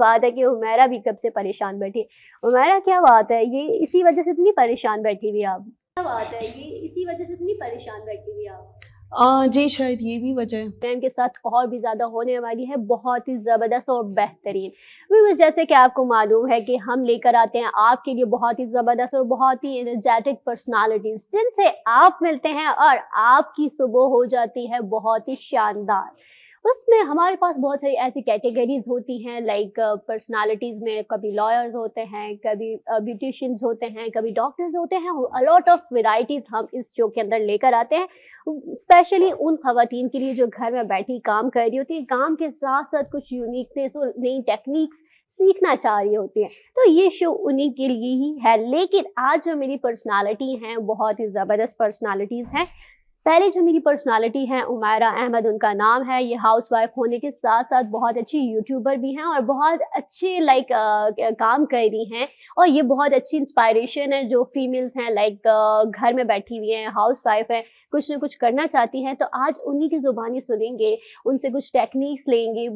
बात है कि उमेरा भी कब से परेशान बैठी है उमेरा क्या बात है ये इसी वजह से इतनी परेशान बैठी हुई आप क्या बात है ये इसी वजह से इतनी परेशान बैठी हुई आप आ, जी शायद ये भी वजह प्रेम के साथ और भी ज़्यादा होने वाली है बहुत ही ज़बरदस्त और बेहतरीन जैसे कि आपको मालूम है कि हम लेकर आते हैं आपके लिए बहुत ही ज़बरदस्त और बहुत ही एनर्जेटिक पर्सनालिटीज जिनसे आप मिलते हैं और आपकी सुबह हो जाती है बहुत ही शानदार उसमें हमारे पास बहुत सारी ऐसी कैटेगरीज होती हैं लाइक पर्सनालिटीज़ uh, में कभी लॉयर्स होते हैं कभी ब्यूटिशंस uh, होते हैं कभी डॉक्टर्स होते हैं अलॉट ऑफ वेराइटीज़ हम इस शो के अंदर लेकर आते हैं स्पेशली उन खातन के लिए जो घर में बैठी काम कर रही होती है काम के साथ साथ कुछ यूनिकनेस और नई टेक्निक्स सीखना चाह रही होती हैं तो ये शो उन्हीं के लिए ही है लेकिन आज जो मेरी पर्सनालिटी हैं बहुत ही ज़बरदस्त पर्सनालिटीज़ हैं पहले जो मेरी पर्सनालिटी है उमायरा अहमद उनका नाम है ये हाउस वाइफ होने के साथ साथ बहुत अच्छी यूट्यूबर भी हैं और बहुत अच्छे लाइक काम कर रही हैं और ये बहुत अच्छी इंस्पायरेशन है जो फीमेल्स हैं लाइक घर में बैठी हुई हैं हाउस वाइफ हैं कुछ ना कुछ करना चाहती हैं तो आज उन्हीं की ज़ुबानी सुनेंगे उनसे कुछ टेक्निक्स लेंगे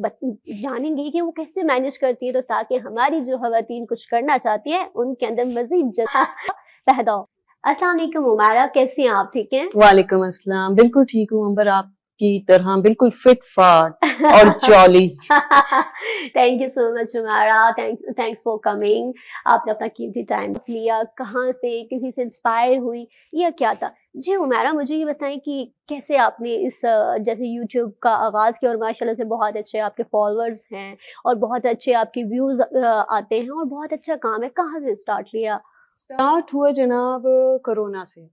जानेंगे कि वो कैसे मैनेज करती है तो ताकि हमारी जो खातन कुछ करना चाहती हैं उनके अंदर मजीद पैदा हो अस्सलाम वालेकुम कैसे हैं आप ठीक हैं वालेकुम अस्सलाम बिल्कुल ठीक हूँ अंबर आप की तरह बिल्कुल फिट फाट और jolly thank you so much हमारा थैंक्स फॉर कमिंग आपने अपना कीमती टाइम लिया कहाँ से किसी से इंस्पायर हुई या क्या था जी उमेरा मुझे ये बताएं कि कैसे आपने इस जैसे यूट्यूब का आगाज़ किया और माशाल्लाह से बहुत अच्छे आपके फॉलोअर्स हैं और बहुत अच्छे आपके व्यूज़ आते हैं और बहुत अच्छा काम है कहाँ से स्टार्ट लिया स्टार्ट हुआ जनाब कोरोना से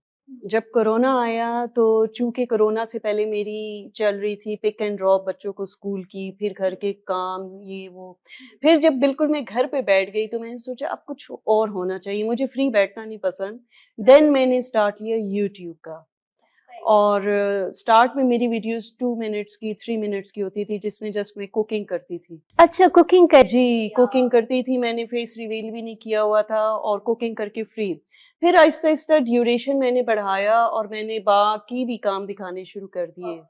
जब कोरोना आया तो चूंकि कोरोना से पहले मेरी चल रही थी पिक एंड ड्रॉप बच्चों को स्कूल की फिर घर के काम ये वो फिर जब बिल्कुल मैं घर पे बैठ गई तो मैंने सोचा अब कुछ और होना चाहिए मुझे फ्री बैठना नहीं पसंद देन मैंने स्टार्ट लिया यूट्यूब का और स्टार्ट में मेरी वीडियोस टू मिनट्स की थ्री मिनट्स की होती थी जिसमें जस्ट मैं कुकिंग करती थी अच्छा कुकिंग कर जी कुकिंग करती थी मैंने फेस रिवील भी नहीं किया हुआ था और कुकिंग करके फ्री फिर आहिस्ता आहिस्ता ड्यूरेशन मैंने बढ़ाया और मैंने बाकी भी काम दिखाने शुरू कर दिए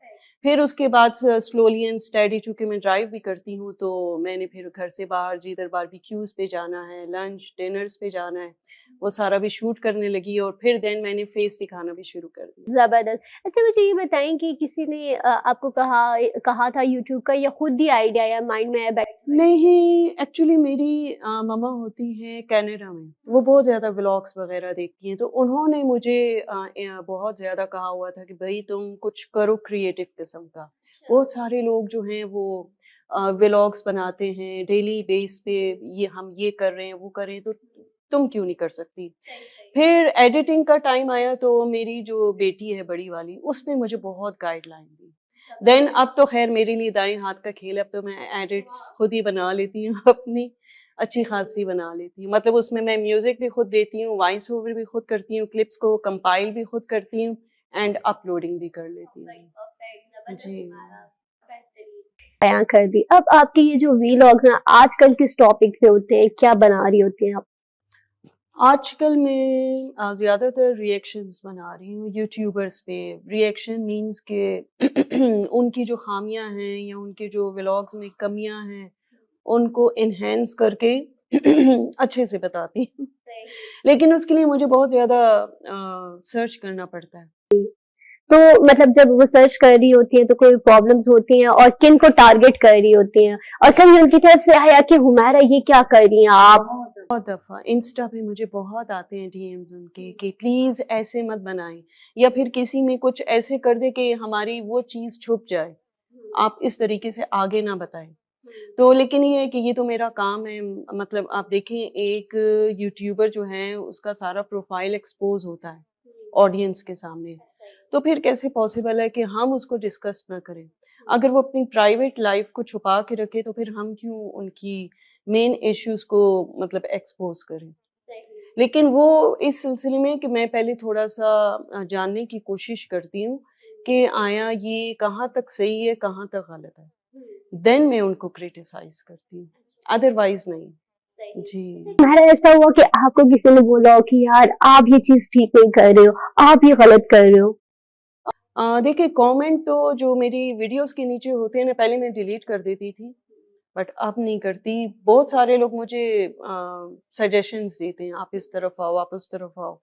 फिर उसके बाद स्लोली एंड स्टडी चूंकि मैं ड्राइव भी करती हूँ तो मैंने फिर घर से बाहर जी दरबार भी क्यूज़ पे जाना है लंच डिनर्स पे जाना है वो सारा भी शूट करने लगी और फिर देन मैंने फेस दिखाना भी शुरू कर दिया ज़बरदस्त अच्छा मुझे ये बताएं कि किसी ने आपको कहा कहा था यूट्यूब का या खुद ही आइडिया या माइंड में आया नहीं एक्चुअली मेरी आ, मामा होती हैं कैनेडा में वो बहुत ज़्यादा ब्लॉग्स वगैरह देखती हैं तो उन्होंने मुझे आ, बहुत ज़्यादा कहा हुआ था कि भाई तुम कुछ करो क्रिएटिव किस्म का अच्छा। बहुत सारे लोग जो हैं वो व्लॉग्स बनाते हैं डेली बेस पे ये हम ये कर रहे हैं वो कर रहे हैं तो तुम क्यों नहीं कर सकती फिर एडिटिंग का टाइम आया तो मेरी जो बेटी है बड़ी वाली उसने मुझे बहुत गाइडलाइन दी देन अब तो खैर मेरे लिए दाएं हाथ का खेल अब तो मैं एडिट्स खुद ही बना लेती हूँ अपनी अच्छी खासी बना लेती हूँ मतलब उसमें मैं म्यूज़िक भी खुद देती हूँ वॉइस ओवर भी खुद करती हूँ क्लिप्स को कंपाइल भी खुद करती हूँ एंड अपलोडिंग भी कर लेती हूँ जी बयां कर दी अब आपकी ये जो वीलॉग ना आजकल किस टॉपिक पे होते हैं क्या बना रही होती हैं आप आजकल मैं ज़्यादातर रिएक्शंस बना रही हूँ यूट्यूबर्स पे रिएक्शन मींस के उनकी जो खामियाँ हैं या उनके जो व्लॉग्स में कमियाँ हैं उनको इनहेंस करके अच्छे से बताती हूँ लेकिन उसके लिए मुझे बहुत ज़्यादा सर्च करना पड़ता है तो मतलब जब वो सर्च कर रही होती हैं तो कोई प्रॉब्लम्स होती हैं और किन को टारगेट कर रही होती हैं और कभी उनकी तरफ से आया कि हमारा ये क्या कर रही हैं आप बहुत दफ़ा इंस्टा पे मुझे बहुत आते हैं डीएम्स उनके कि प्लीज़ ऐसे मत बनाएं या फिर किसी में कुछ ऐसे कर दे कि हमारी वो चीज़ छुप जाए आप इस तरीके से आगे ना बताएं तो लेकिन ये है कि ये तो मेरा काम है मतलब आप देखें एक यूट्यूबर जो है उसका सारा प्रोफाइल एक्सपोज होता है ऑडियंस के सामने तो फिर कैसे पॉसिबल है कि हम उसको डिस्कस ना करें अगर वो अपनी प्राइवेट लाइफ को छुपा के रखे तो फिर हम क्यों उनकी मेन इश्यूज को मतलब एक्सपोज करें लेकिन वो इस सिलसिले में कि मैं पहले थोड़ा सा जानने की कोशिश करती हूँ कि हम्म। आया ये कहाँ तक सही है कहाँ तक गलत है हम्म। देन मैं उनको क्रिटिसाइज करती हूँ अदरवाइज अच्छा। नहीं जी अच्छा, हमारा ऐसा हुआ कि आपको किसी ने बोला हो कि यार आप ये चीज ठीक नहीं कर रहे हो आप ये गलत कर रहे हो देखिए कमेंट तो जो मेरी वीडियोस के नीचे होते हैं ना पहले मैं डिलीट कर देती थी बट अब नहीं करती बहुत सारे लोग मुझे uh, देते हैं आप इस तरफ आओ आप उस तरफ आओ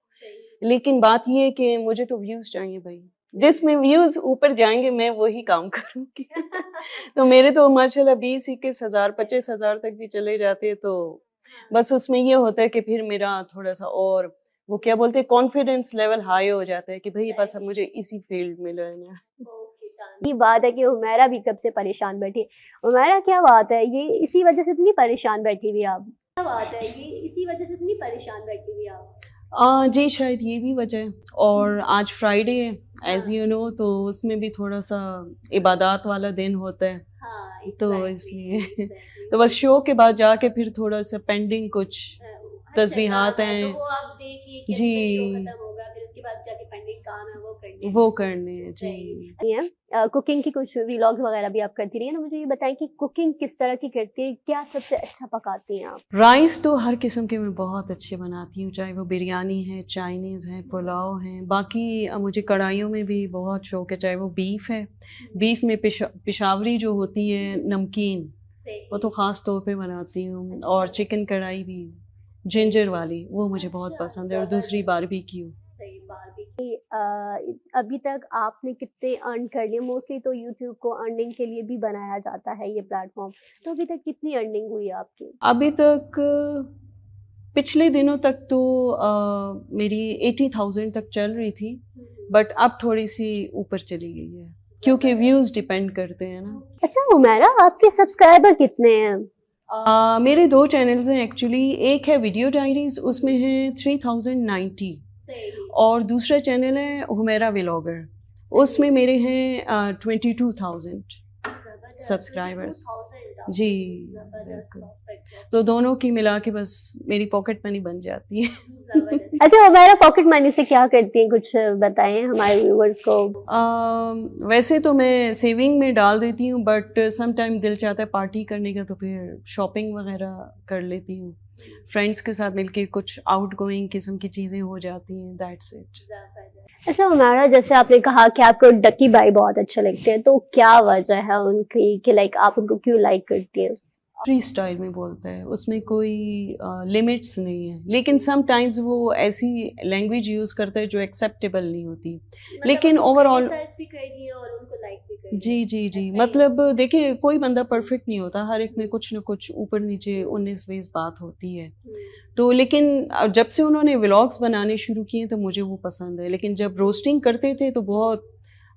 लेकिन बात यह है कि मुझे तो व्यूज चाहिए भाई जिसमें व्यूज ऊपर जाएंगे मैं वही काम करूँगी तो मेरे तो माशा बीस इक्कीस हजार पच्चीस हजार तक भी चले जाते तो हाँ। बस उसमें ये होता है कि फिर मेरा थोड़ा सा और वो क्या बोलते हैं कॉन्फिडेंस लेवल हाई हो जाता है कि भाई बस अब मुझे इसी फील्ड में लड़ना है ये बात है कि उमेरा भी कब से परेशान बैठी है उमेरा क्या बात है ये इसी वजह से इतनी तो परेशान बैठी हुई आप क्या बात है ये इसी वजह से इतनी तो परेशान बैठी हुई आप आ, जी शायद ये भी वजह है और आज फ्राइडे है एज यू नो तो उसमें भी थोड़ा सा इबादत वाला दिन होता है हाँ, तो इसलिए तो बस शो के बाद जाके फिर थोड़ा सा पेंडिंग कुछ हाँ, अच्छा, तस्बीहात हाँ, तो हैं जी वो करने हैं जी कुकिंग की कुछ व्लॉग वगैरह भी आप करती रही है ना तो मुझे ये बताएं कि कुकिंग किस तरह की करती है क्या सबसे अच्छा पकाती हैं आप राइस तो हर किस्म के मैं बहुत अच्छे बनाती हूँ चाहे वो बिरयानी है चाइनीज़ है पुलाव है बाकी मुझे कढ़ाइयों में भी बहुत शौक है चाहे वो बीफ है बीफ हम्म। में पिशा, पिशावरी जो होती है नमकीन वो तो ख़ास तौर पर बनाती हूँ और चिकन अच्छा। कढ़ाई भी जिंजर वाली वो मुझे बहुत अच्छा, पसंद है और दूसरी बार भी कि अभी तक आपने कितने अर्न कर लिए मोस्टली तो यूट्यूब को अर्निंग के लिए भी बनाया जाता है ये प्लेटफॉर्म तो अभी तक कितनी अर्निंग हुई आपकी अभी तक पिछले दिनों तक तो आ, मेरी एटी थाउजेंड तक चल रही थी हम्म। बट अब थोड़ी सी ऊपर चली गई है क्योंकि व्यूज डिपेंड करते हैं ना अच्छा उमेरा आपके सब्सक्राइबर कितने हैं आ, मेरे दो चैनल्स हैं एक्चुअली एक है वीडियो डायरीज उसमें है थ्री थाउजेंड नाइन्टी और दूसरा चैनल है हुमेरा व्लॉगर उसमें मेरे हैं ट्वेंटी टू थाउजेंड सब्सक्राइबर्स जी तो दोनों की मिला के बस मेरी पॉकेट मनी बन जाती है अच्छा हमारा पॉकेट मनी से क्या करती हैं कुछ बताएं हमारे व्यूवर्स को आ, वैसे तो मैं सेविंग में डाल देती हूँ बट समटाइम दिल चाहता है पार्टी करने का तो फिर शॉपिंग वगैरह कर लेती हूँ फ्रेंड्स के साथ मिलके कुछ आउट गोइंग किस्म की चीज़ें हो जाती हैं दैट्स इट ऐसा हमारा जैसे आपने कहा कि आपको डकी बाई बहुत अच्छे लगते हैं तो क्या वजह है उनकी कि लाइक आप उनको क्यों लाइक करती हैं फ्री स्टाइल में बोलता है उसमें कोई लिमिट्स uh, नहीं है लेकिन समटाइम्स वो ऐसी लैंग्वेज यूज़ करता है जो एक्सेप्टेबल नहीं होती मतलब लेकिन ओवरऑल जी जी जी मतलब देखिए कोई बंदा परफेक्ट नहीं होता हर एक में कुछ ना कुछ ऊपर नीचे उन्नीस बीस बात होती है हम्म। तो लेकिन जब से उन्होंने व्लॉग्स बनाने शुरू किए तो मुझे वो पसंद है लेकिन जब रोस्टिंग करते थे तो बहुत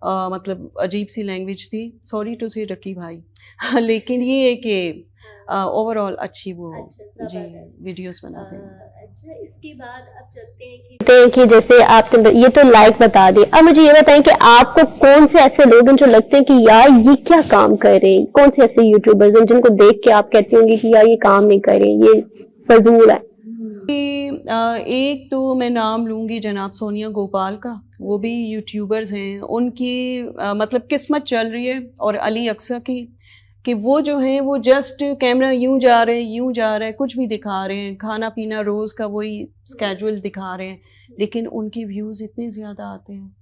आ, मतलब अजीब सी लैंग्वेज थी सॉरी टू से रकी भाई हाँ, लेकिन ये है कि ओवरऑल हाँ। अच्छी वो अच्छा, जी वीडियोस बना दें अच्छा इसके बाद अब चलते हैं कि कि जैसे आपने ये तो लाइक बता दी अब मुझे ये बताएं कि आपको कौन से ऐसे लोग हैं जो लगते हैं कि यार ये क्या काम कर रहे हैं कौन से ऐसे यूट्यूबर्स हैं जिनको देख के आप कहती होंगी कि यार ये काम नहीं कर रहे ये फजूल है एक तो मैं नाम लूँगी जनाब सोनिया गोपाल का वो भी यूट्यूबर्स हैं उनकी आ, मतलब किस्मत चल रही है और अली अक्सर की कि वो जो हैं वो जस्ट कैमरा यूं जा रहे हैं यूं जा रहे हैं कुछ भी दिखा रहे हैं खाना पीना रोज़ का वही स्केजुअल दिखा रहे हैं लेकिन उनके व्यूज़ इतने ज़्यादा आते हैं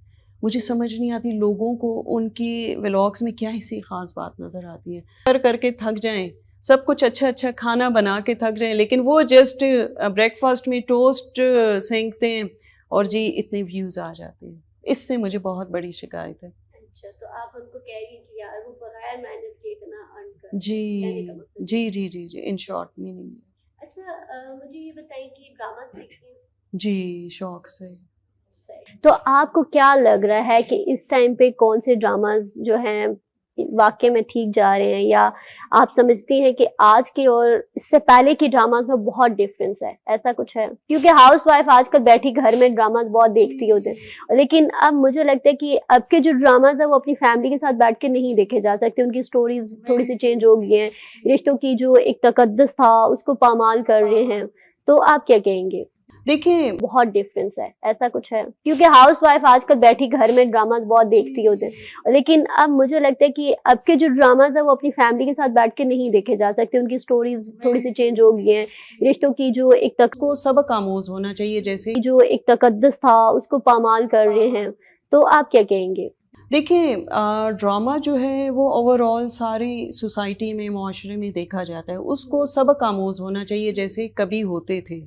मुझे समझ नहीं आती लोगों को उनके व्लॉग्स में क्या ही सी ख़ास बात नज़र आती है कर करके थक जाएं सब कुछ अच्छा अच्छा खाना बना के थक रहे हैं लेकिन वो जस्ट ब्रेकफास्ट में टोस्ट सेंकते हैं और जी इतने व्यूज़ आ जाते हैं इससे मुझे बहुत बड़ी शिकायत है अच्छा तो आप उनको कह रही कि यार वो बगैर मेहनत के इतना अर्न कर जी जी जी जी जी इन शॉर्ट मीनिंग अच्छा आ, मुझे ये बताइए कि ड्रामा सीखती जी शौक से तो आपको क्या लग रहा है कि इस टाइम पे कौन से ड्रामाज जो हैं वाक्य में ठीक जा रहे हैं या आप समझती हैं कि आज के और इससे पहले के ड्रामाज में बहुत डिफरेंस है ऐसा कुछ है क्योंकि हाउस वाइफ आजकल बैठी घर में ड्रामाज बहुत देखती हम्म। होते हैं लेकिन अब मुझे लगता है कि अब के जो ड्रामाज है वो अपनी फैमिली के साथ बैठ के नहीं देखे जा सकते उनकी स्टोरीज थोड़ी सी चेंज हो गई हैं रिश्तों की जो एक तकदस था उसको पामाल कर रहे हाँ। हैं तो आप क्या कहेंगे देखिए बहुत डिफरेंस है ऐसा कुछ है क्योंकि हाउस वाइफ आजकल बैठी घर में ड्रामा बहुत देखती होते हैं लेकिन अब मुझे लगता है कि अब के जो ड्रामाज है वो अपनी फैमिली के साथ बैठ के नहीं देखे जा सकते उनकी स्टोरीज थोड़ी सी चेंज हो गई है रिश्तों की जो एक तक को सबक आमोज होना चाहिए जैसे जो एक तकदस था उसको पामाल कर रहे हैं तो आप क्या कहेंगे देखिए ड्रामा जो है वो ओवरऑल सारी सोसाइटी में माशरे में देखा जाता है उसको सबक आमोज होना चाहिए जैसे कभी होते थे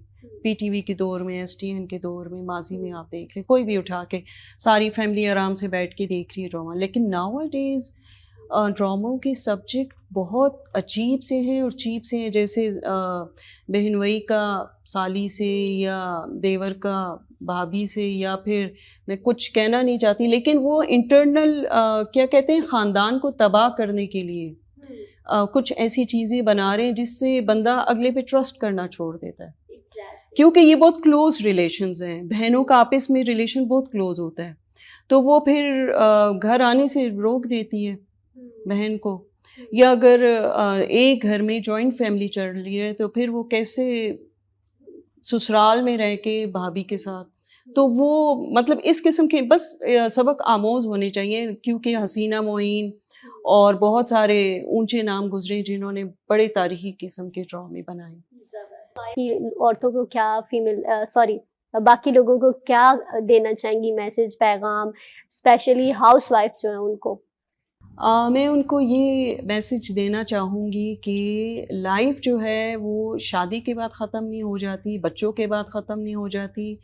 पीटीवी के दौर में एसटीएन के दौर में माजी में आप देख लें कोई भी उठा के सारी फैमिली आराम से बैठ के देख रही है ड्रामा लेकिन नाउ डेज़ ड्रामों के सब्जेक्ट बहुत अजीब से हैं और चीप से हैं जैसे बहनवई का साली से या देवर का भाभी से या फिर मैं कुछ कहना नहीं चाहती लेकिन वो इंटरनल क्या कहते हैं ख़ानदान को तबाह करने के लिए आ, हम्म। कुछ ऐसी चीज़ें बना रहे हैं जिससे बंदा अगले पे ट्रस्ट करना छोड़ देता है क्योंकि ये बहुत क्लोज रिलेशंस हैं बहनों का आपस में रिलेशन बहुत क्लोज होता है तो वो फिर घर आने से रोक देती है हम्म। बहन को हम्म। या अगर एक घर में जॉइंट फैमिली चल रही है तो फिर वो कैसे ससुराल में रह के भाभी के साथ तो हम्म। वो मतलब इस किस्म के बस सबक आमोज होने चाहिए क्योंकि हसीना मोइन और बहुत सारे ऊंचे नाम गुजरे जिन्होंने बड़े तारीखी किस्म के ड्रामे बनाए कि औरतों को क्या फीमेल सॉरी बाकी लोगों को क्या देना चाहेंगी मैसेज पैगाम स्पेशली हाउस वाइफ जो है उनको आ, मैं उनको ये मैसेज देना चाहूँगी कि लाइफ जो है वो शादी के बाद ख़त्म नहीं हो जाती बच्चों के बाद ख़त्म नहीं हो जाती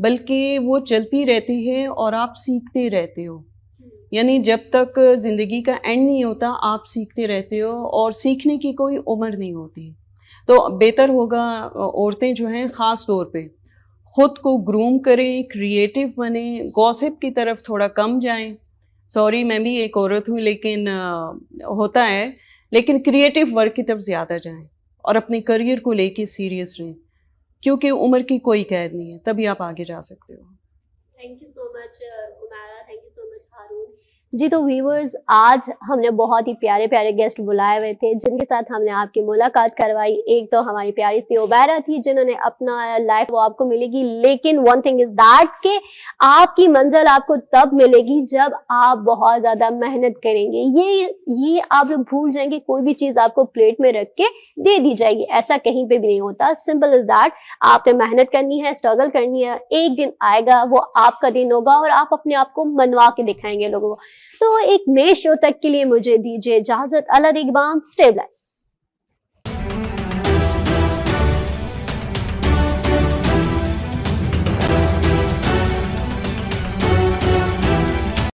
बल्कि वो चलती रहती है और आप सीखते रहते हो यानी जब तक ज़िंदगी का एंड नहीं होता आप सीखते रहते हो और सीखने की कोई उम्र नहीं होती तो बेहतर होगा औरतें जो हैं ख़ास तौर पे ख़ुद को ग्रूम करें क्रिएटिव बने गॉसिप की तरफ थोड़ा कम जाएं सॉरी मैं भी एक औरत हूँ लेकिन आ, होता है लेकिन क्रिएटिव वर्क की तरफ ज़्यादा जाएं और अपने करियर को लेके सीरियस रहें क्योंकि उम्र की कोई कैद नहीं है तभी आप आगे जा सकते हो थैंक यू सो मच उमारा thank you so much Haroon ji तो व्यूवर्स आज हमने बहुत ही प्यारे प्यारे गेस्ट बुलाए हुए थे जिनके साथ हमने आपकी मुलाकात करवाई एक तो हमारी प्यारी सी ओबैरा थी जिन्होंने अपना लाइफ वो आपको मिलेगी लेकिन वन थिंग इज दैट के आपकी मंजिल आपको तब मिलेगी जब आप बहुत ज्यादा मेहनत करेंगे ये ये आप लोग भूल जाएंगे कोई भी चीज आपको प्लेट में रख के दे दी जाएगी ऐसा कहीं पे भी नहीं होता सिंपल इज दैट आपने मेहनत करनी है स्ट्रगल करनी है एक दिन आएगा वो आपका दिन होगा और आप अपने आप को मनवा के दिखाएंगे लोगों को तो एक नए शो तक के लिए मुझे दीजिए इजाजत अल्लाह इकबाम स्टेबलाइज